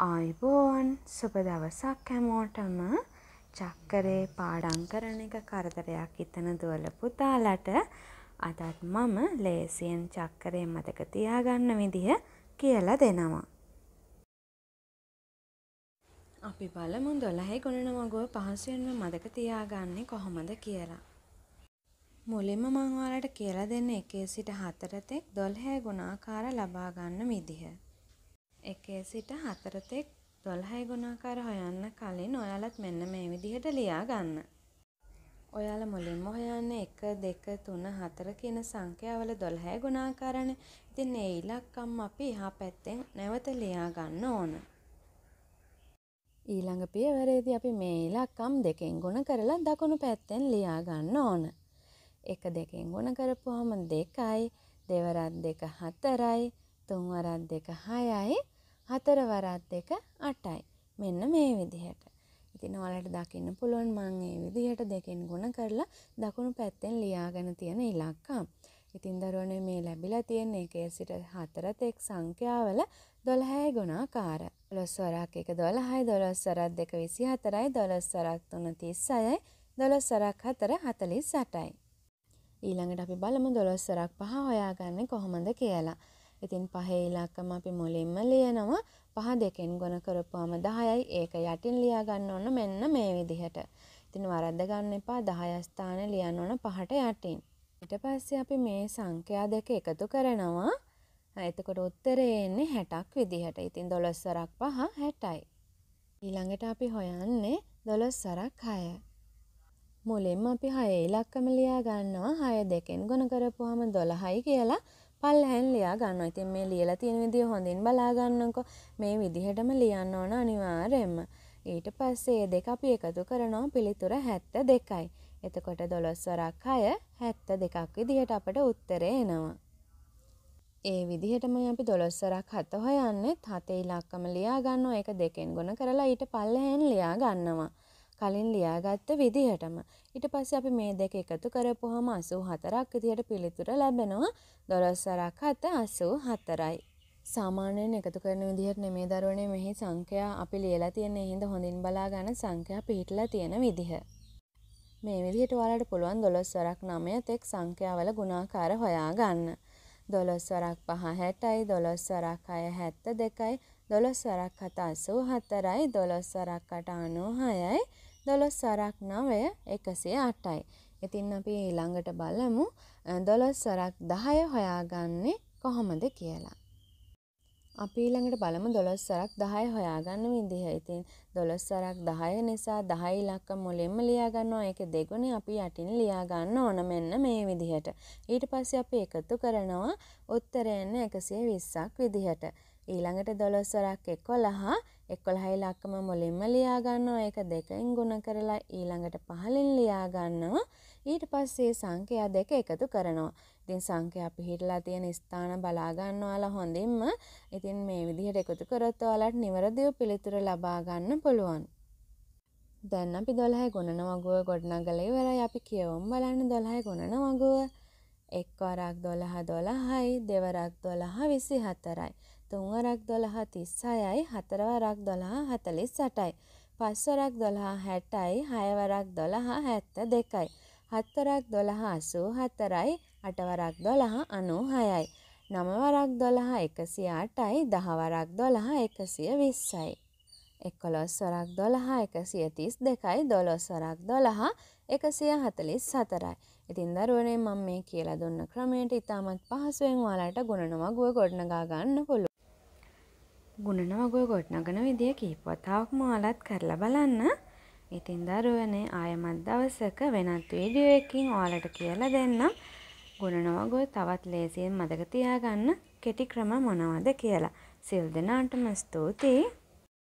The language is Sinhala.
ආයිබෝන් සුබ දවසක් හැමෝටම චක්කරේ පාඩම් කරන එක කරදරයක් හිතන දුවල පුතාලට අදත් මම ලේසියෙන් චක්කරේ මතක තියාගන්න විදිහ කියලා දෙනවා. අපි බලමු දොළහේ ගුණන මගුව පහසුවෙන්ම මතක තියාගන්නේ කොහොමද කියලා. මුලින්ම මං ඔයාලට කියලා දෙන්න එකේ සිට හතරතෙක් 12 ගුණාකාර ලබා ගන්න විදිහ. එකේ සිට හතර තෙක් 12 ගුණාකාර හොයන්න කලින් ඔයාලත් මෙන්න මේ විදිහට ලියා ගන්න. ඔයාලා මුලින්ම හොයන්නේ 1 2 3 4 කියන සංඛ්‍යාවල 12 ගුණාකාරනේ. ඉතින් මේ ඉලක්කම් අපි එහා පැත්තෙන් නැවත ලියා ගන්න ඕන. ඊළඟ පියවරේදී අපි මේ ඉලක්කම් දෙකෙන් ගුණ කරලා දකුණු පැත්තෙන් ලියා ගන්න ඕන. 1 දෙකෙන් ගුණ කරපුවාම 2යි, දෙවරක් 2 4යි, තුන්වරක් 2 6යි, හතර වරත් දෙක අටයි මෙන්න මේ විදිහට ඉතින් ඔයාලට දකින්න පුළුවන් මං ඒ විදිහට දෙකෙන් ගුණ කරලා දකුණු පැත්තෙන් ලියාගෙන තියෙන ඉලක්කම්. ඉතින් දරුවනේ මේ ලැබිලා තියෙන එකේ සිට හතර තෙක් සංඛ්‍යාවල 12 ගුණාකාර. 12 වරක් 1 12යි 12 වරක් 2 24යි 12 වරක් 3 36යි 12 වරක් 4 48යි. ඊළඟට අපි බලමු 12 වරක් 5 හොයාගන්නේ කොහොමද කියලා. ඉතින් පහේ ඉලක්කම අපි මුලින්ම ලියනවා පහ දෙකෙන් ගොන කරපුවාම 10යි ඒක යටින් ලියා ගන්න ඕන මෙන්න මේ විදිහට. ඉතින් වරද්ද ගන්න එපා 10 ස්ථාන ලියන්න ඕන පහට යටින්. ඊට පස්සේ අපි මේ සංඛ්‍යා දෙක එකතු කරනවා. එතකොට උත්තරේ එන්නේ 60ක් විදිහට. ඉතින් 12 වරක් පහ 60යි. ඊළඟට අපි හොයන්නේ 12 වරක් 6. මුලින්ම අපි 6 ඉලක්කම ලියා ගන්නවා 6 දෙකෙන් ගුණ කරපුවාම 12යි කියලා පල්ලහැන් ලියා ගන්න. ඉතින් මේ ලියලා තියෙන විදිය හොඳින් බලා ගන්නකො. මේ විදිහටම ලියන්න ඕන අනිවාර්යෙන්ම. ඊට පස්සේ ඒ දෙක අපි එකතු කරනවා පිළිතුර 72යි. එතකොට 12 වරක් 6 72ක් විදිහට අපට උත්තරේ එනවා. ඒ විදිහටම අපි දොළොස්සරක් හත හොයන්නෙත් හතේ ඉලක්කම ලියා ගන්නවා ඒක දෙකෙන් ගොන කරලා ඊට පල්ලෙහෙන් ලියා ගන්නවා. කලින් ලියාගත්ත විදිහටම. ඊට පස්සේ අපි මේ දෙක එකතු කරපුවාම 84ක් විදිහට පිළිතුර ලැබෙනවා. 12සරක් 7 84යි. සාමාන්‍යයෙන් එකතු කරන විදිහට නෙමේ දරුවනේ මෙහි සංඛ්‍යා අපි ලියලා තියෙන හිඳ හොඳින් බලා ගන්න සංඛ්‍යා පිහිටලා තියෙන විදිහ. මේ විදිහට ඔයාලට පුළුවන් 12වරක් 9 තෙක් සංඛ්‍යාවල ගුණාකාර හොයා ගන්න. 12වරක් 5 60යි 12වරක් 6 72යි දොළොස්වරක් හත අසූ හතරයි දොළොස්වරක් අට අනූහයයි දොළොස් සරක් නවය එකසිය අටයි. ඉතින් අපි ඊළඟට බලමු දොළොස් සරක් දහය හොයාගන්නේ කොහොමද කියලා. අපි ඊළඟට බලමු දොළොස් සරක් දහය හොයාගන්න විදිහ. ඉතින් දොළොස් සරක් දහය නිසා දහය ඉලක්ක මුලින්ම ලියාගන්නවා. ඒක දෙගුණේ අපි යටින් ලියාගන්න ඕන මෙන්න මේ විදිහට. ඊට පස්සේ අපි එකතු කරනවා උත්තරයන්න 120ක් විදිහට. ඊළඟට දොළොස් සරක් 11 එකොළහයි ලක්කම මුලින්ම ලියාගන්නවා ඒක දෙකෙන් ගුණ කරලා ඊළඟට පහලින් ලියාගන්නවා ඊට පස්සේ සංඛ්‍යා දෙක එකතු කරනවා. ඉතින් සංඛ්‍යා පිහිටලා තියෙන ස්ථාන බලා ගන්නවාලා හොඳින්ම. ඉතින් මේ විදිහට එකතු කරොත් ඔයාලට නිවැරදිව පිළිතුර ලබා ගන්න පුළුවන්. දැන් අපි 12 ගණන වගුව ගොඩනගලා ඉවරයි. අපි කියවමු බලන්න 12 ගණන වගුව. එක්වරක් 12 12යි, දෙවරක් 12 24යි. තුන්වරක් දොළහා තිස්සායයි හතරවරක් දොළහා හතලිස් සටයි. පස්වරක් දොළහා හැටයි හයවරක් දොළහා හැත්ත දෙකයි. හත්තරක් දොළහා අසූ හතරයි අටවරක් දොළහා අනූ හයයි. නමවරක් දොළහා එකසි අටයි දහවරක් දොළහා එකසිය විස්සයි. එක්කොලොස්වරක් දොළහා එකසිය තිස් දෙකයි දොළොස්වරක් දොළහා එකසිය හතලිස් සතරයි. ඉතින් දරුවනේ මම මේ කියලා දුන්න ක්‍රමයට ඉතාමත් පහසුවෙන් වාලට ගුණනවගුව ගොඩනගා ගන්න පුළුවන්. ගුණන ඔගොල් ගොඩ්නගන විදිය කීපවතාවක් මාලත් කරලා බලන්න ඉතින් දරුවනේ ආයමත් දවසක වෙනත් වීඩියෝයකින් ඕලට කියලා දෙන්නම් ගුණනවගොල් තවත් ලේසියෙන් මදක තියාගන්න කෙටි ක්‍රම මොනවද කියලා සිල් දෙනාටම ස්තුතියි